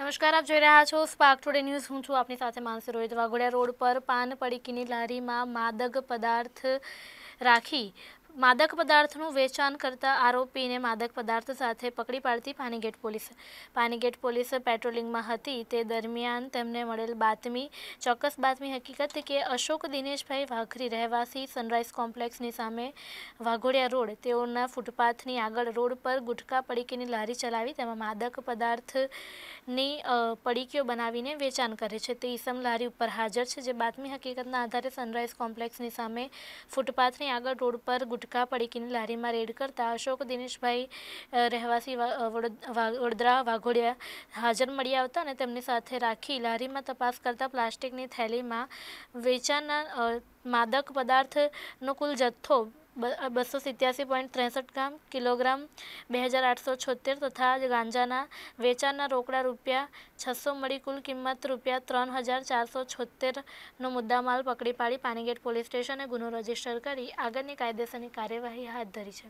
નમસ્કાર આપ જોઈ રહ્યા છો સ્પાર્ક ટુડે ન્યૂઝ હું છું આપની સાથે માનસી રોહિત વાઘોડિયા રોડ પર પાન પડીકીની લારીમાં માદક પદાર્થ રાખી માદક પદાર્થનું વેચાણ કરતા આરોપીને માદક પદાર્થ સાથે પકડી પાડતી પાનીગેટ પોલીસ પાનીગેટ પોલીસ પેટ્રોલિંગમાં હતી તે દરમિયાન તેમને મળેલ બાતમી ચોક્કસ બાતમી હકીકત કે અશોક દિનેશભાઈ વાઘરી રહેવાસી સનરાઈઝ કોમ્પ્લેક્સની સામે વાઘોડિયા રોડ તેઓના ફૂટપાથની આગળ રોડ પર ગુટકા પડીકીની લારી ચલાવી તેમાં માદક પદાર્થની પડીકીઓ બનાવીને વેચાણ કરે છે તે ઈસમ લારી ઉપર હાજર છે જે બાતમી હકીકતના આધારે સનરાઈઝ કોમ્પ્લેક્સની સામે ફૂટપાથની આગળ રોડ પર ગુટ ગુટકા પડીકીની લારીમાં રેડ કરતા અશોક દિનેશભાઈ રહેવાસી વડોદરા વાઘોડિયા હાજર મળી આવતા અને તેમની સાથે રાખી લારીમાં તપાસ કરતાં પ્લાસ્ટિકની થેલીમાં વેચાણના માદક પદાર્થનો કુલ જથ્થો બસો સિત્યાસી પોઈન્ટ ત્રેસઠ ગ્રામ કિલોગ્રામ બે હજાર આઠસો છોતેર તથા ગાંજાના વેચાણના રોકડા રૂપિયા છસો મળી કુલ કિંમત રૂપિયા ત્રણ હજાર ચારસો છોતેરનો મુદ્દામાલ પકડી પાડી પાનીગેટ પોલીસ સ્ટેશને ગુનો રજીસ્ટર કરી આગળની કાયદેસરની કાર્યવાહી હાથ ધરી છે